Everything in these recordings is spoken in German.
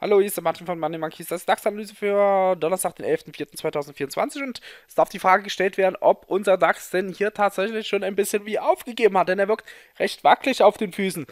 Hallo, hier ist der Martin von Money Monkeys. Das ist DAX-Analyse für Donnerstag, den 11.04.2024. Und es darf die Frage gestellt werden, ob unser DAX denn hier tatsächlich schon ein bisschen wie aufgegeben hat. Denn er wirkt recht wackelig auf den Füßen.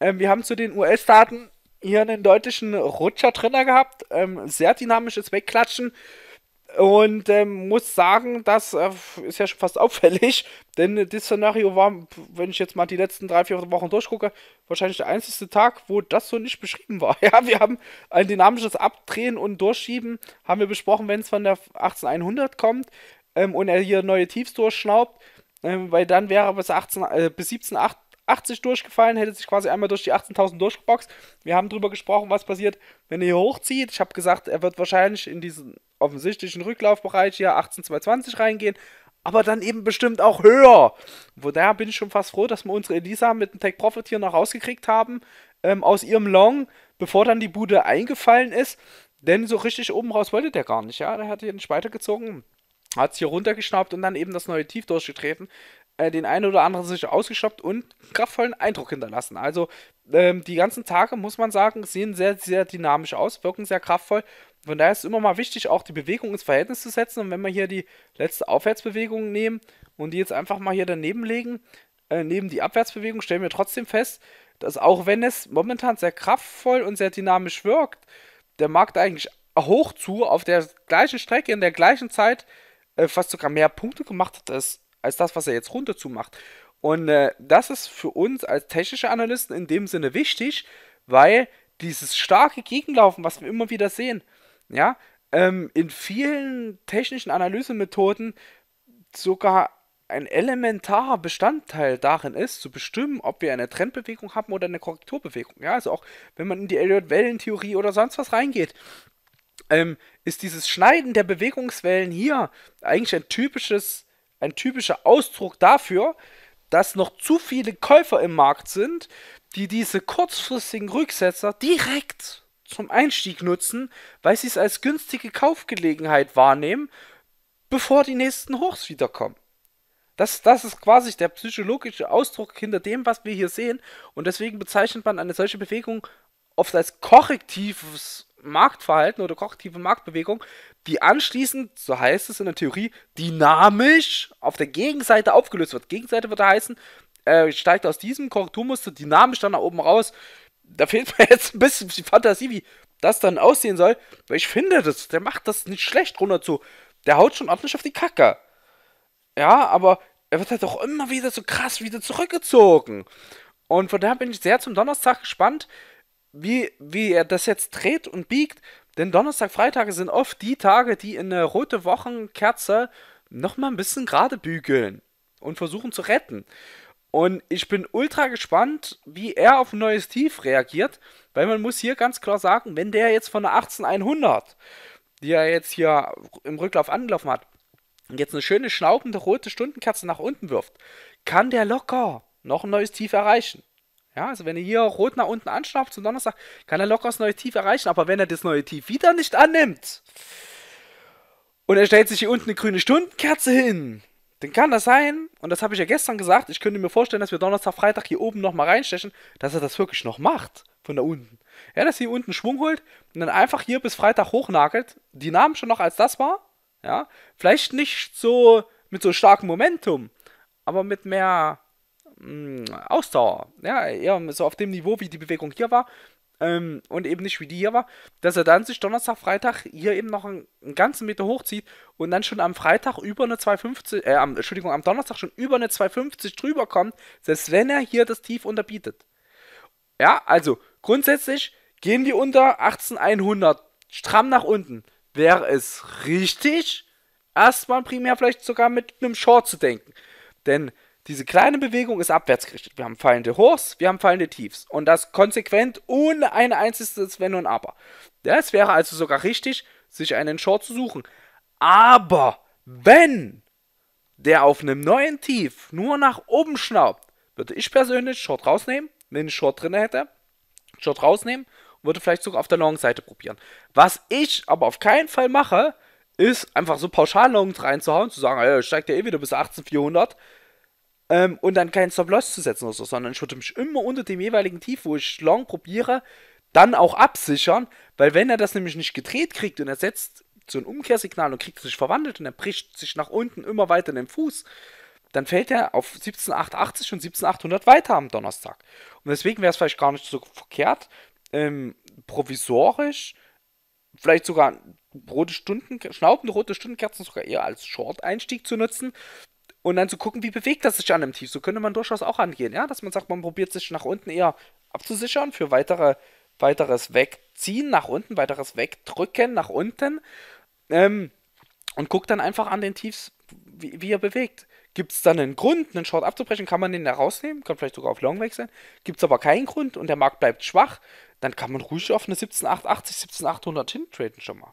Ähm, wir haben zu den US-Daten hier einen deutlichen Rutscher drin gehabt. Ähm, sehr dynamisches Wegklatschen. Und ähm, muss sagen, das äh, ist ja schon fast auffällig, denn äh, das Szenario war, wenn ich jetzt mal die letzten drei, vier Wochen durchgucke, wahrscheinlich der einzige Tag, wo das so nicht beschrieben war. Ja, wir haben ein dynamisches Abdrehen und Durchschieben, haben wir besprochen, wenn es von der 18100 kommt ähm, und er hier neue Tiefs durchschnaubt, ähm, weil dann wäre er bis, äh, bis 1780 durchgefallen, hätte sich quasi einmal durch die 18.000 durchgeboxt. Wir haben darüber gesprochen, was passiert, wenn er hier hochzieht. Ich habe gesagt, er wird wahrscheinlich in diesen offensichtlichen Rücklaufbereich hier 18220 reingehen, aber dann eben bestimmt auch höher. Von daher bin ich schon fast froh, dass wir unsere Elisa mit dem Tech Profit hier noch rausgekriegt haben ähm, aus ihrem Long, bevor dann die Bude eingefallen ist. Denn so richtig oben raus wollte der gar nicht, ja. Der hat hier den Spalter gezogen, hat es hier runtergeschnaubt und dann eben das neue Tief durchgetreten äh, den einen oder anderen sich ausgeschöpft und kraftvollen Eindruck hinterlassen. Also ähm, die ganzen Tage, muss man sagen, sehen sehr, sehr dynamisch aus, wirken sehr kraftvoll. Von daher ist es immer mal wichtig, auch die Bewegung ins Verhältnis zu setzen. Und wenn wir hier die letzte Aufwärtsbewegung nehmen und die jetzt einfach mal hier daneben legen, äh, neben die Abwärtsbewegung, stellen wir trotzdem fest, dass auch wenn es momentan sehr kraftvoll und sehr dynamisch wirkt, der Markt eigentlich hoch zu auf der gleichen Strecke in der gleichen Zeit äh, fast sogar mehr Punkte gemacht hat als, als das, was er jetzt runter zu macht. Und äh, das ist für uns als technische Analysten in dem Sinne wichtig, weil dieses starke Gegenlaufen, was wir immer wieder sehen, ja, ähm, in vielen technischen Analysemethoden sogar ein elementarer Bestandteil darin ist, zu bestimmen, ob wir eine Trendbewegung haben oder eine Korrekturbewegung. Ja, also auch wenn man in die Elliott-Wellentheorie oder sonst was reingeht, ähm, ist dieses Schneiden der Bewegungswellen hier eigentlich ein typisches, ein typischer Ausdruck dafür, dass noch zu viele Käufer im Markt sind, die diese kurzfristigen Rücksetzer direkt zum Einstieg nutzen, weil sie es als günstige Kaufgelegenheit wahrnehmen, bevor die nächsten Hochs wiederkommen. Das, das ist quasi der psychologische Ausdruck hinter dem, was wir hier sehen. Und deswegen bezeichnet man eine solche Bewegung oft als korrektives Marktverhalten oder korrektive Marktbewegung, die anschließend, so heißt es in der Theorie, dynamisch auf der Gegenseite aufgelöst wird. Gegenseite würde heißen, äh, steigt aus diesem Korrekturmuster dynamisch dann nach oben raus, da fehlt mir jetzt ein bisschen die Fantasie, wie das dann aussehen soll. Weil ich finde, das, der macht das nicht schlecht runter zu. Der haut schon ordentlich auf die Kacke. Ja, aber er wird halt auch immer wieder so krass wieder zurückgezogen. Und von daher bin ich sehr zum Donnerstag gespannt, wie, wie er das jetzt dreht und biegt. Denn Donnerstag, Freitage sind oft die Tage, die in eine rote Wochenkerze nochmal ein bisschen gerade bügeln und versuchen zu retten. Und ich bin ultra gespannt, wie er auf ein neues Tief reagiert, weil man muss hier ganz klar sagen, wenn der jetzt von der 18100, die er jetzt hier im Rücklauf angelaufen hat, jetzt eine schöne schnaubende rote Stundenkerze nach unten wirft, kann der locker noch ein neues Tief erreichen. Ja, also wenn er hier rot nach unten anschnaubt zum Donnerstag, kann er locker das neue Tief erreichen. Aber wenn er das neue Tief wieder nicht annimmt und er stellt sich hier unten eine grüne Stundenkerze hin, dann kann das sein, und das habe ich ja gestern gesagt, ich könnte mir vorstellen, dass wir Donnerstag, Freitag hier oben nochmal reinstechen, dass er das wirklich noch macht, von da unten. Ja, dass hier unten Schwung holt und dann einfach hier bis Freitag hochnagelt, die Namen schon noch als das war, ja, vielleicht nicht so mit so starkem Momentum, aber mit mehr mh, mm, Ausdauer, ja, eher so auf dem Niveau, wie die Bewegung hier war, ähm, und eben nicht wie die hier war, dass er dann sich Donnerstag, Freitag hier eben noch einen, einen ganzen Meter hochzieht und dann schon am Freitag über eine 250, äh, am, Entschuldigung, am Donnerstag schon über eine 250 drüber kommt, selbst wenn er hier das Tief unterbietet. Ja, also grundsätzlich gehen die unter 18100 stramm nach unten. Wäre es richtig, erstmal primär vielleicht sogar mit einem Short zu denken. Denn diese kleine Bewegung ist abwärts gerichtet. Wir haben fallende Hochs, wir haben fallende Tiefs. Und das konsequent ohne ein einziges Wenn und Aber. Es wäre also sogar richtig, sich einen Short zu suchen. Aber wenn der auf einem neuen Tief nur nach oben schnaubt, würde ich persönlich Short rausnehmen, wenn ich Short drin hätte, Short rausnehmen und würde vielleicht sogar auf der Long-Seite probieren. Was ich aber auf keinen Fall mache, ist einfach so pauschal Longs reinzuhauen, zu sagen, ey, steigt der eh wieder bis 18400 ähm, und dann keinen Stop-Loss zu setzen oder so, sondern ich würde mich immer unter dem jeweiligen Tief, wo ich Long probiere, dann auch absichern, weil wenn er das nämlich nicht gedreht kriegt und er setzt so ein Umkehrsignal und kriegt es sich verwandelt und er bricht sich nach unten immer weiter in den Fuß, dann fällt er auf 17880 und 17800 weiter am Donnerstag. Und deswegen wäre es vielleicht gar nicht so verkehrt, ähm, provisorisch, vielleicht sogar rote Stunden, schnaubende rote Stundenkerzen sogar eher als Short-Einstieg zu nutzen, und dann zu gucken, wie bewegt das sich an einem Tief. So könnte man durchaus auch angehen, ja, dass man sagt, man probiert sich nach unten eher abzusichern für weitere, weiteres Wegziehen nach unten, weiteres Wegdrücken nach unten ähm, und guckt dann einfach an den Tiefs, wie, wie er bewegt. Gibt es dann einen Grund, einen Short abzubrechen? Kann man den herausnehmen, rausnehmen? Kann vielleicht sogar auf Long wechseln. Gibt es aber keinen Grund und der Markt bleibt schwach, dann kann man ruhig auf eine 17880, 17800 hintraden schon mal.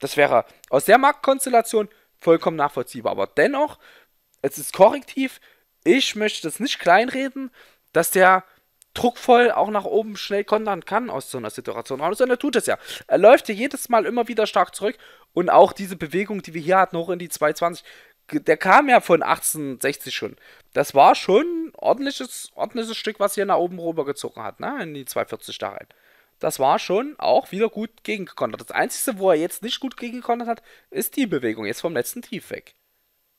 Das wäre aus der Marktkonstellation vollkommen nachvollziehbar. Aber dennoch es ist korrektiv. Ich möchte das nicht kleinreden, dass der druckvoll auch nach oben schnell kontern kann aus so einer Situation. sondern er tut es ja. Er läuft ja jedes Mal immer wieder stark zurück. Und auch diese Bewegung, die wir hier hatten, hoch in die 220, der kam ja von 1860 schon. Das war schon ein ordentliches, ordentliches Stück, was hier nach oben rübergezogen hat, ne? in die 240 da rein. Das war schon auch wieder gut gegengekontert. Das Einzige, wo er jetzt nicht gut gegengekontert hat, ist die Bewegung jetzt vom letzten Tief weg.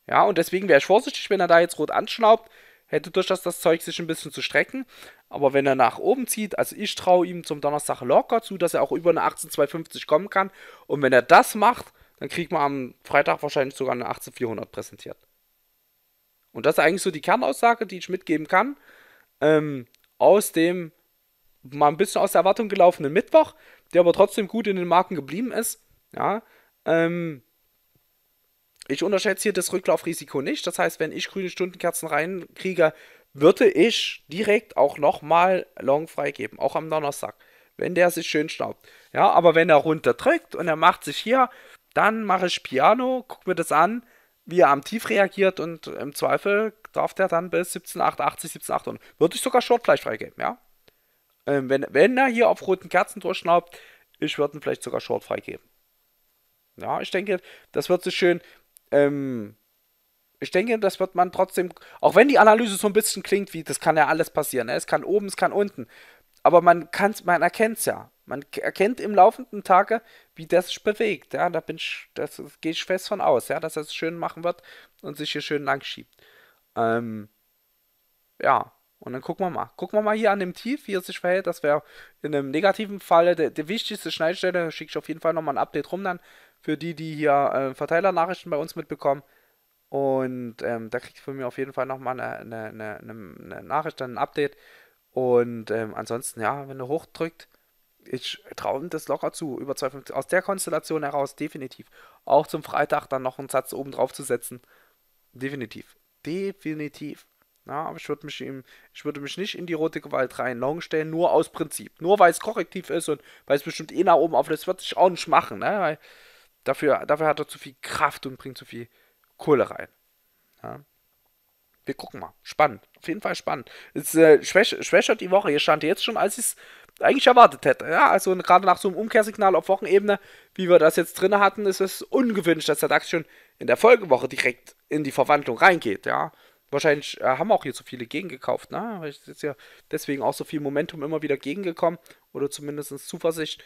Ja, und deswegen wäre ich vorsichtig, wenn er da jetzt rot anschnaubt, hätte durchaus das Zeug, sich ein bisschen zu strecken. Aber wenn er nach oben zieht, also ich traue ihm zum Donnerstag locker zu, dass er auch über eine 18250 kommen kann. Und wenn er das macht, dann kriegt man am Freitag wahrscheinlich sogar eine 18400 präsentiert. Und das ist eigentlich so die Kernaussage, die ich mitgeben kann. Ähm, aus dem mal ein bisschen aus der Erwartung gelaufenen Mittwoch, der aber trotzdem gut in den Marken geblieben ist. Ja, ähm, ich unterschätze hier das Rücklaufrisiko nicht. Das heißt, wenn ich grüne Stundenkerzen reinkriege, würde ich direkt auch nochmal Long freigeben, auch am Donnerstag, wenn der sich schön schnaubt. Ja, aber wenn er runterdrückt und er macht sich hier, dann mache ich Piano, gucke mir das an, wie er am Tief reagiert und im Zweifel darf der dann bis 17,8, 80, 17,8 und würde ich sogar Short gleich freigeben, ja. Ähm, wenn, wenn er hier auf roten Kerzen durchschnaubt, ich würde ihn vielleicht sogar Short freigeben. Ja, ich denke, das wird sich schön. Ähm, ich denke, das wird man trotzdem, auch wenn die Analyse so ein bisschen klingt, wie das kann ja alles passieren, ne? es kann oben, es kann unten, aber man kann's, man erkennt es ja. Man erkennt im laufenden Tage, wie das sich bewegt. Ja, da bin ich, das, das gehe ich fest von aus, ja, dass er es schön machen wird und sich hier schön lang schiebt. Ähm, ja, und dann gucken wir mal. Gucken wir mal hier an dem Tief, wie es sich verhält. Das wäre in einem negativen Fall die, die wichtigste Schneidstelle. schicke ich auf jeden Fall nochmal ein Update rum dann für die, die hier äh, Verteilernachrichten bei uns mitbekommen. Und ähm, da kriegt von mir auf jeden Fall nochmal eine, eine, eine, eine Nachricht, dann ein Update. Und ähm, ansonsten, ja, wenn du hochdrückt, ich traue ihm das locker zu. Über 2,50. Aus der Konstellation heraus, definitiv. Auch zum Freitag dann noch einen Satz oben drauf zu setzen. Definitiv. Definitiv. Ja, aber ich würde mich ihm, ich würde mich nicht in die rote Gewalt reinlongen stellen, nur aus Prinzip. Nur weil es korrektiv ist und weil es bestimmt eh nach oben auflässt, würde ich auch nicht machen, ne? Weil Dafür, dafür hat er zu viel Kraft und bringt zu viel Kohle rein. Ja. Wir gucken mal. Spannend. Auf jeden Fall spannend. Es Ist äh, schwächer, schwächer die Woche. Hier stand jetzt schon, als ich es eigentlich erwartet hätte. Ja, also gerade nach so einem Umkehrsignal auf Wochenebene, wie wir das jetzt drin hatten, ist es ungewünscht, dass der DAX schon in der Folgewoche direkt in die Verwandlung reingeht. Ja, wahrscheinlich äh, haben auch hier zu viele gegengekauft. Ne? Weil jetzt ja deswegen auch so viel Momentum immer wieder gegengekommen oder zumindest Zuversicht.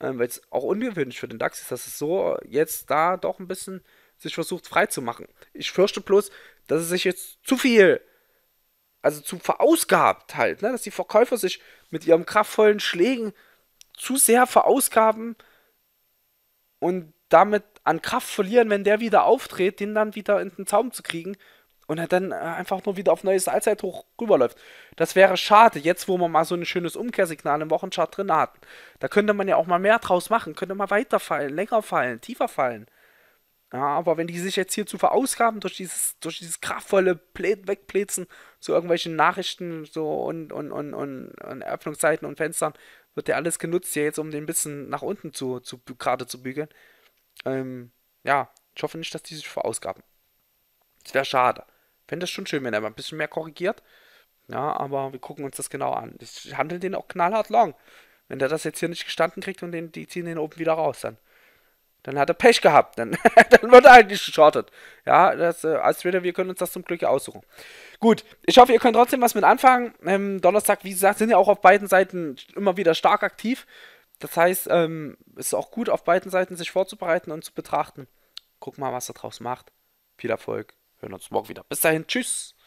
Ähm, weil es auch ungewöhnlich für den DAX ist, dass es so jetzt da doch ein bisschen sich versucht freizumachen. Ich fürchte bloß, dass es sich jetzt zu viel, also zu verausgabt halt, ne? dass die Verkäufer sich mit ihren kraftvollen Schlägen zu sehr verausgaben und damit an Kraft verlieren, wenn der wieder auftritt, den dann wieder in den Zaum zu kriegen und er dann äh, einfach nur wieder auf neues Allzeithoch rüberläuft. Das wäre schade, jetzt wo wir mal so ein schönes Umkehrsignal im Wochenchart drin hatten. Da könnte man ja auch mal mehr draus machen, könnte mal weiterfallen, länger fallen, tiefer fallen. Ja, aber wenn die sich jetzt hier zu verausgaben, durch dieses, durch dieses kraftvolle Plä Wegplätzen zu irgendwelchen Nachrichten so und, und, und, und, und Öffnungszeiten und Fenstern, wird ja alles genutzt hier jetzt, um den bisschen nach unten zu, zu gerade zu bügeln. Ähm, ja, ich hoffe nicht, dass die sich verausgaben. Das wäre schade. Fände das schon schön, wenn er mal ein bisschen mehr korrigiert. Ja, aber wir gucken uns das genau an. Ich handle den auch knallhart long. Wenn der das jetzt hier nicht gestanden kriegt und den, die ziehen den oben wieder raus, dann, dann hat er Pech gehabt. Dann, dann wird er eigentlich halt nicht geschortet. Ja, das, äh, als Twitter, wir können uns das zum Glück aussuchen. Gut, ich hoffe, ihr könnt trotzdem was mit anfangen. Ähm, Donnerstag, wie gesagt, sind ja auch auf beiden Seiten immer wieder stark aktiv. Das heißt, es ähm, ist auch gut, auf beiden Seiten sich vorzubereiten und zu betrachten. Guck mal, was er draus macht. Viel Erfolg hören uns morgen wieder. Bis dahin, tschüss.